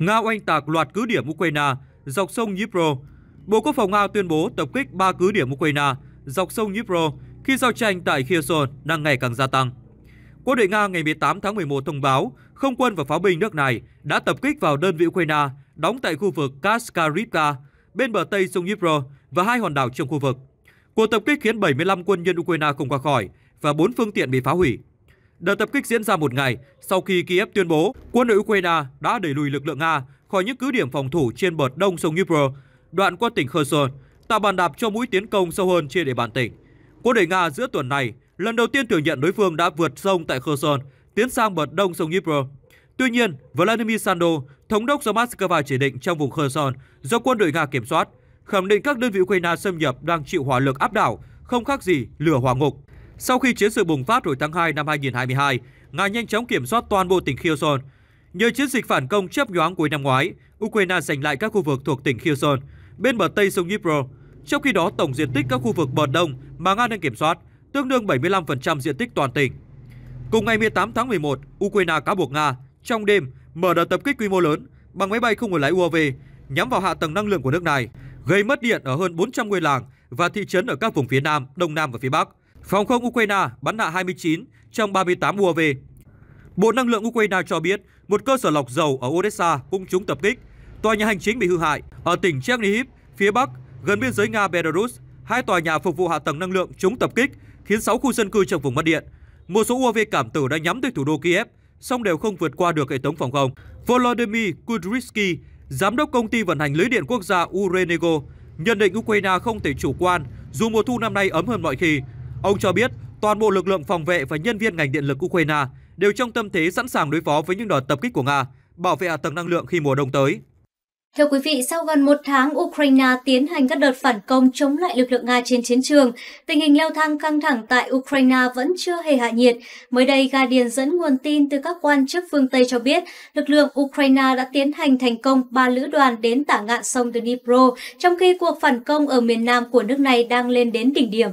Nga oanh tạc loạt cứ điểm Ukraine dọc sông Dnipro. Bộ Quốc phòng Nga tuyên bố tập kích 3 cứ điểm Ukraine dọc sông Dnipro khi giao tranh tại Kherson đang ngày càng gia tăng. Quân đội Nga ngày 18 tháng 11 thông báo không quân và pháo binh nước này đã tập kích vào đơn vị Ukraine đóng tại khu vực Kaskarivka, bên bờ Tây sông Dnipro và hai hòn đảo trong khu vực. Cuộc tập kích khiến 75 quân nhân Ukraine không qua khỏi và 4 phương tiện bị phá hủy. Đợt tập kích diễn ra một ngày sau khi Kiev tuyên bố quân đội Ukraine đã đẩy lùi lực lượng Nga khỏi những cứ điểm phòng thủ trên bờ đông sông Dnipro, đoạn qua tỉnh Kherson, tạo bàn đạp cho mũi tiến công sâu hơn trên địa bàn tỉnh. Quân đội Nga giữa tuần này lần đầu tiên thừa nhận đối phương đã vượt sông tại Kherson, tiến sang bờ đông sông Dnipro. Tuy nhiên, Vladimir Sando, thống đốc do Moscow chỉ định trong vùng Kherson do quân đội Nga kiểm soát, khẳng định các đơn vị Ukraine xâm nhập đang chịu hỏa lực áp đảo, không khác gì lửa hỏa ngục. Sau khi chiến sự bùng phát hồi tháng 2 năm 2022, Nga nhanh chóng kiểm soát toàn bộ tỉnh Kherson. Nhờ chiến dịch phản công chớp nhoáng cuối năm ngoái, Ukraine giành lại các khu vực thuộc tỉnh Kherson, bên bờ tây sông Dnipro. Trong khi đó, tổng diện tích các khu vực bờ đông mà Nga đang kiểm soát tương đương 75% diện tích toàn tỉnh. Cùng ngày 18 tháng 11, Ukraine cáo buộc Nga trong đêm mở đợt tập kích quy mô lớn bằng máy bay không người lái UAV nhắm vào hạ tầng năng lượng của nước này, gây mất điện ở hơn 400 ngôi làng và thị trấn ở các vùng phía Nam, Đông Nam và phía Bắc. Phòng không Ukraine bắn hạ 29 trong 38 UAV. Bộ Năng lượng Ukraine cho biết một cơ sở lọc dầu ở Odessa cũng trúng tập kích. Tòa nhà hành chính bị hư hại ở tỉnh Chernihiv, phía Bắc, gần biên giới Nga-Belarus. Hai tòa nhà phục vụ hạ tầng năng lượng trúng tập kích, khiến 6 khu dân cư trong vùng mất điện. Một số UAV cảm tử đã nhắm tới thủ đô Kiev, song đều không vượt qua được hệ thống phòng không. Volodymyr Kudrytsky, giám đốc công ty vận hành lưới điện quốc gia Urenego, nhận định Ukraine không thể chủ quan dù mùa thu năm nay ấm hơn mọi khi Ông cho biết toàn bộ lực lượng phòng vệ và nhân viên ngành điện lực Ukraine đều trong tâm thế sẵn sàng đối phó với những đợt tập kích của Nga, bảo vệ hạ tầng năng lượng khi mùa đông tới. Thưa quý vị, sau gần một tháng, Ukraine tiến hành các đợt phản công chống lại lực lượng Nga trên chiến trường. Tình hình leo thang căng thẳng tại Ukraine vẫn chưa hề hạ nhiệt. Mới đây, Guardian dẫn nguồn tin từ các quan chức phương Tây cho biết lực lượng Ukraine đã tiến hành thành công ba lữ đoàn đến tả ngạn sông Dnipro, trong khi cuộc phản công ở miền nam của nước này đang lên đến đỉnh điểm.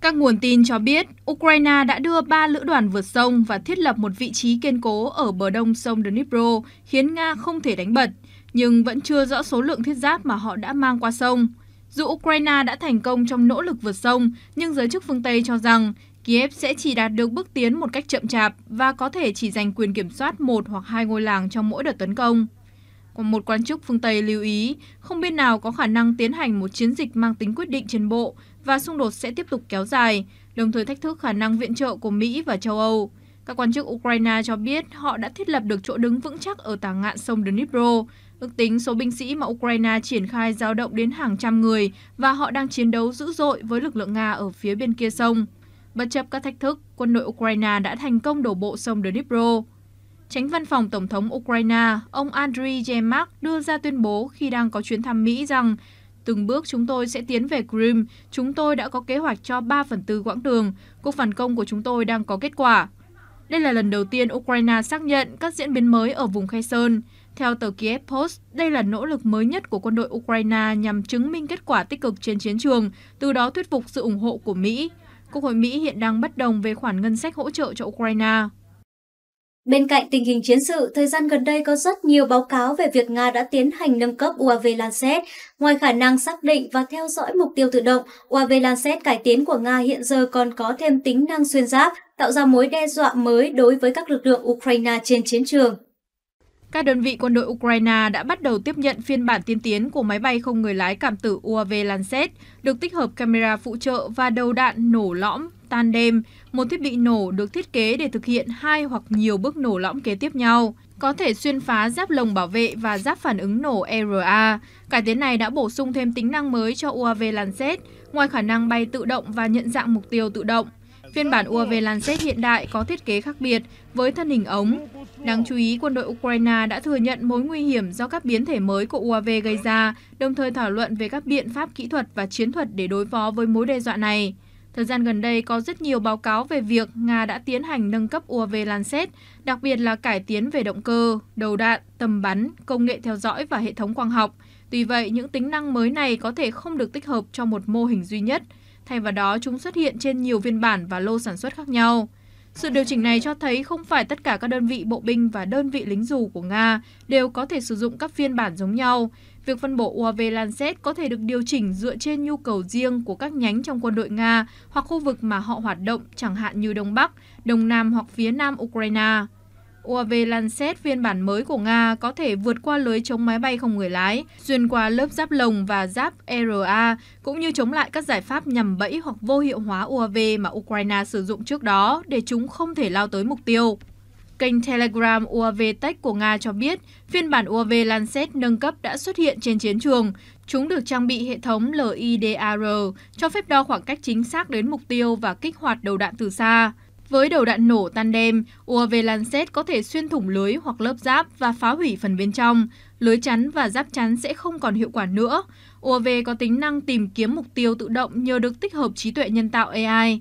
Các nguồn tin cho biết, Ukraine đã đưa ba lữ đoàn vượt sông và thiết lập một vị trí kiên cố ở bờ đông sông Dnipro, khiến Nga không thể đánh bật, nhưng vẫn chưa rõ số lượng thiết giáp mà họ đã mang qua sông. Dù Ukraine đã thành công trong nỗ lực vượt sông, nhưng giới chức phương Tây cho rằng Kiev sẽ chỉ đạt được bước tiến một cách chậm chạp và có thể chỉ giành quyền kiểm soát một hoặc hai ngôi làng trong mỗi đợt tấn công. Còn một quan chức phương Tây lưu ý, không bên nào có khả năng tiến hành một chiến dịch mang tính quyết định trên bộ và xung đột sẽ tiếp tục kéo dài, đồng thời thách thức khả năng viện trợ của Mỹ và châu Âu. Các quan chức Ukraine cho biết họ đã thiết lập được chỗ đứng vững chắc ở tả ngạn sông Dnipro. Ước tính số binh sĩ mà Ukraine triển khai dao động đến hàng trăm người và họ đang chiến đấu dữ dội với lực lượng Nga ở phía bên kia sông. Bất chấp các thách thức, quân đội Ukraine đã thành công đổ bộ sông Dnipro. Tránh văn phòng Tổng thống Ukraine, ông Andriy Yermak đưa ra tuyên bố khi đang có chuyến thăm Mỹ rằng Từng bước chúng tôi sẽ tiến về Crimea, chúng tôi đã có kế hoạch cho 3 phần tư quãng đường. Cuộc phản công của chúng tôi đang có kết quả. Đây là lần đầu tiên Ukraine xác nhận các diễn biến mới ở vùng Kherson. Theo tờ Kiev Post, đây là nỗ lực mới nhất của quân đội Ukraine nhằm chứng minh kết quả tích cực trên chiến trường, từ đó thuyết phục sự ủng hộ của Mỹ. Quốc hội Mỹ hiện đang bất đồng về khoản ngân sách hỗ trợ cho Ukraine. Bên cạnh tình hình chiến sự, thời gian gần đây có rất nhiều báo cáo về việc Nga đã tiến hành nâng cấp UAV Lancet. Ngoài khả năng xác định và theo dõi mục tiêu tự động, UAV Lancet cải tiến của Nga hiện giờ còn có thêm tính năng xuyên giáp, tạo ra mối đe dọa mới đối với các lực lượng Ukraine trên chiến trường. Các đơn vị quân đội Ukraine đã bắt đầu tiếp nhận phiên bản tiên tiến của máy bay không người lái cảm tử UAV Lancet, được tích hợp camera phụ trợ và đầu đạn nổ lõm tan đêm một thiết bị nổ được thiết kế để thực hiện hai hoặc nhiều bước nổ lõm kế tiếp nhau, có thể xuyên phá giáp lồng bảo vệ và giáp phản ứng nổ ERA. Cải tiến này đã bổ sung thêm tính năng mới cho UAV Lancet, ngoài khả năng bay tự động và nhận dạng mục tiêu tự động. Phiên bản UAV Lancet hiện đại có thiết kế khác biệt với thân hình ống. Đáng chú ý, quân đội Ukraine đã thừa nhận mối nguy hiểm do các biến thể mới của UAV gây ra, đồng thời thảo luận về các biện pháp kỹ thuật và chiến thuật để đối phó với mối đe dọa này. Thời gian gần đây có rất nhiều báo cáo về việc Nga đã tiến hành nâng cấp UAV Lancet, đặc biệt là cải tiến về động cơ, đầu đạn, tầm bắn, công nghệ theo dõi và hệ thống quang học. Tuy vậy, những tính năng mới này có thể không được tích hợp cho một mô hình duy nhất. Thay vào đó, chúng xuất hiện trên nhiều phiên bản và lô sản xuất khác nhau. Sự điều chỉnh này cho thấy không phải tất cả các đơn vị bộ binh và đơn vị lính dù của Nga đều có thể sử dụng các phiên bản giống nhau. Việc phân bổ UAV Lancet có thể được điều chỉnh dựa trên nhu cầu riêng của các nhánh trong quân đội Nga hoặc khu vực mà họ hoạt động, chẳng hạn như Đông Bắc, Đông Nam hoặc phía Nam Ukraine. UAV Lancet phiên bản mới của Nga có thể vượt qua lưới chống máy bay không người lái, xuyên qua lớp giáp lồng và giáp ERA, cũng như chống lại các giải pháp nhằm bẫy hoặc vô hiệu hóa UAV mà Ukraine sử dụng trước đó để chúng không thể lao tới mục tiêu. Kênh Telegram UAV Tech của Nga cho biết, phiên bản UAV Lancet nâng cấp đã xuất hiện trên chiến trường. Chúng được trang bị hệ thống LIDAR, cho phép đo khoảng cách chính xác đến mục tiêu và kích hoạt đầu đạn từ xa. Với đầu đạn nổ tandem, UAV Lancet có thể xuyên thủng lưới hoặc lớp giáp và phá hủy phần bên trong. Lưới chắn và giáp chắn sẽ không còn hiệu quả nữa. UAV có tính năng tìm kiếm mục tiêu tự động nhờ được tích hợp trí tuệ nhân tạo AI.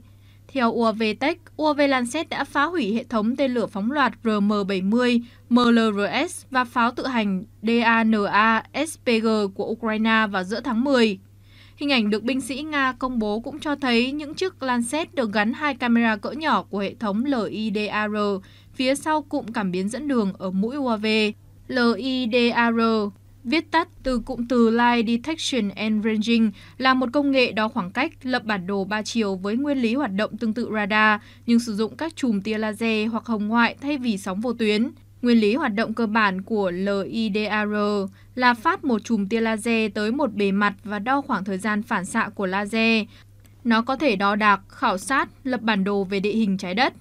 Theo UAVTech, UAV Lancet đã phá hủy hệ thống tên lửa phóng loạt RM-70, MLRS và pháo tự hành DANA-SPG của Ukraine vào giữa tháng 10. Hình ảnh được binh sĩ Nga công bố cũng cho thấy những chiếc Lancet được gắn hai camera cỡ nhỏ của hệ thống LIDAR phía sau cụm cảm biến dẫn đường ở mũi UAV. LIDAR viết tắt từ cụm từ Line Detection and Ranging, là một công nghệ đo khoảng cách, lập bản đồ ba chiều với nguyên lý hoạt động tương tự radar, nhưng sử dụng các chùm tia laser hoặc hồng ngoại thay vì sóng vô tuyến. Nguyên lý hoạt động cơ bản của LIDAR là phát một chùm tia laser tới một bề mặt và đo khoảng thời gian phản xạ của laser. Nó có thể đo đạc, khảo sát, lập bản đồ về địa hình trái đất.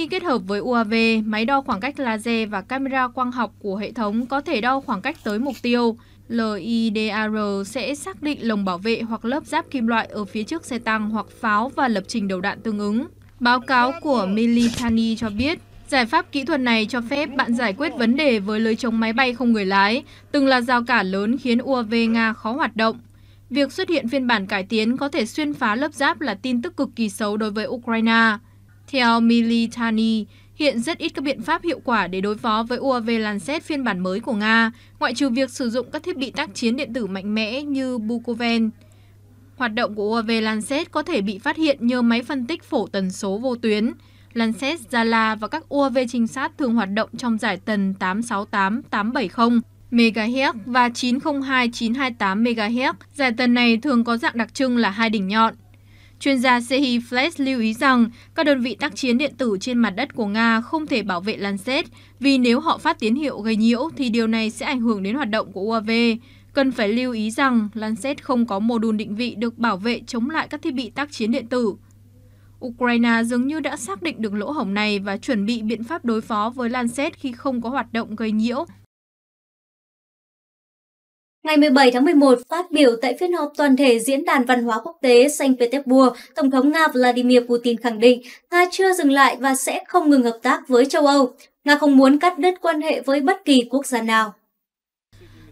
Khi kết hợp với UAV, máy đo khoảng cách laser và camera quang học của hệ thống có thể đo khoảng cách tới mục tiêu. LIDAR sẽ xác định lồng bảo vệ hoặc lớp giáp kim loại ở phía trước xe tăng hoặc pháo và lập trình đầu đạn tương ứng. Báo cáo của Militani cho biết, giải pháp kỹ thuật này cho phép bạn giải quyết vấn đề với lưới chống máy bay không người lái, từng là rào cản lớn khiến UAV Nga khó hoạt động. Việc xuất hiện phiên bản cải tiến có thể xuyên phá lớp giáp là tin tức cực kỳ xấu đối với Ukraine. Theo Militani, hiện rất ít các biện pháp hiệu quả để đối phó với UAV Lancet phiên bản mới của Nga, ngoại trừ việc sử dụng các thiết bị tác chiến điện tử mạnh mẽ như Bukoven. Hoạt động của UAV Lancet có thể bị phát hiện nhờ máy phân tích phổ tần số vô tuyến. Lancet, Zala và các UAV trinh sát thường hoạt động trong giải tần 868-870 MHz và 902-928 MHz. Giải tần này thường có dạng đặc trưng là hai đỉnh nhọn. Chuyên gia Sehi Flesh lưu ý rằng các đơn vị tác chiến điện tử trên mặt đất của Nga không thể bảo vệ Lancet vì nếu họ phát tín hiệu gây nhiễu thì điều này sẽ ảnh hưởng đến hoạt động của UAV. Cần phải lưu ý rằng Lancet không có mô đun định vị được bảo vệ chống lại các thiết bị tác chiến điện tử. Ukraine dường như đã xác định được lỗ hổng này và chuẩn bị biện pháp đối phó với Lancet khi không có hoạt động gây nhiễu Ngày 17 tháng 11, phát biểu tại phiên họp toàn thể Diễn đàn Văn hóa Quốc tế Saint Petersburg, Tổng thống Nga Vladimir Putin khẳng định Nga chưa dừng lại và sẽ không ngừng hợp tác với châu Âu. Nga không muốn cắt đứt quan hệ với bất kỳ quốc gia nào.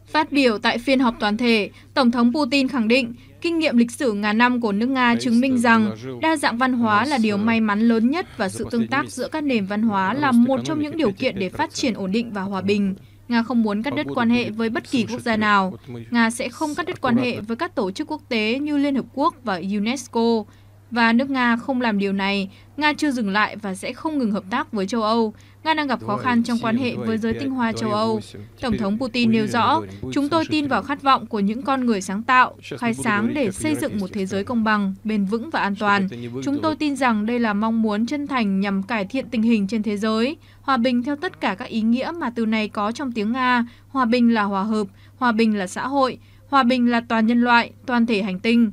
Phát biểu tại phiên họp toàn thể, Tổng thống Putin khẳng định kinh nghiệm lịch sử ngàn năm của nước Nga chứng minh rằng đa dạng văn hóa là điều may mắn lớn nhất và sự tương tác giữa các nền văn hóa là một trong những điều kiện để phát triển ổn định và hòa bình. Nga không muốn cắt đứt quan hệ với bất kỳ quốc gia nào. Nga sẽ không cắt đứt quan hệ với các tổ chức quốc tế như Liên Hợp Quốc và UNESCO, và nước Nga không làm điều này, Nga chưa dừng lại và sẽ không ngừng hợp tác với châu Âu. Nga đang gặp khó khăn trong quan hệ với giới tinh hoa châu Âu. Tổng thống Putin nêu rõ, chúng tôi tin vào khát vọng của những con người sáng tạo, khai sáng để xây dựng một thế giới công bằng, bền vững và an toàn. Chúng tôi tin rằng đây là mong muốn chân thành nhằm cải thiện tình hình trên thế giới. Hòa bình theo tất cả các ý nghĩa mà từ này có trong tiếng Nga, hòa bình là hòa hợp, hòa bình là xã hội, hòa bình là toàn nhân loại, toàn thể hành tinh.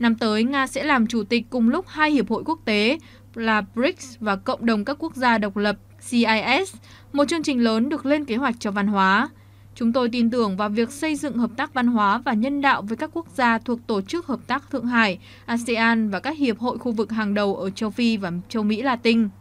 Năm tới, Nga sẽ làm chủ tịch cùng lúc hai hiệp hội quốc tế là BRICS và Cộng đồng các quốc gia độc lập CIS, một chương trình lớn được lên kế hoạch cho văn hóa. Chúng tôi tin tưởng vào việc xây dựng hợp tác văn hóa và nhân đạo với các quốc gia thuộc Tổ chức Hợp tác Thượng Hải, ASEAN và các hiệp hội khu vực hàng đầu ở châu Phi và châu Mỹ Latin.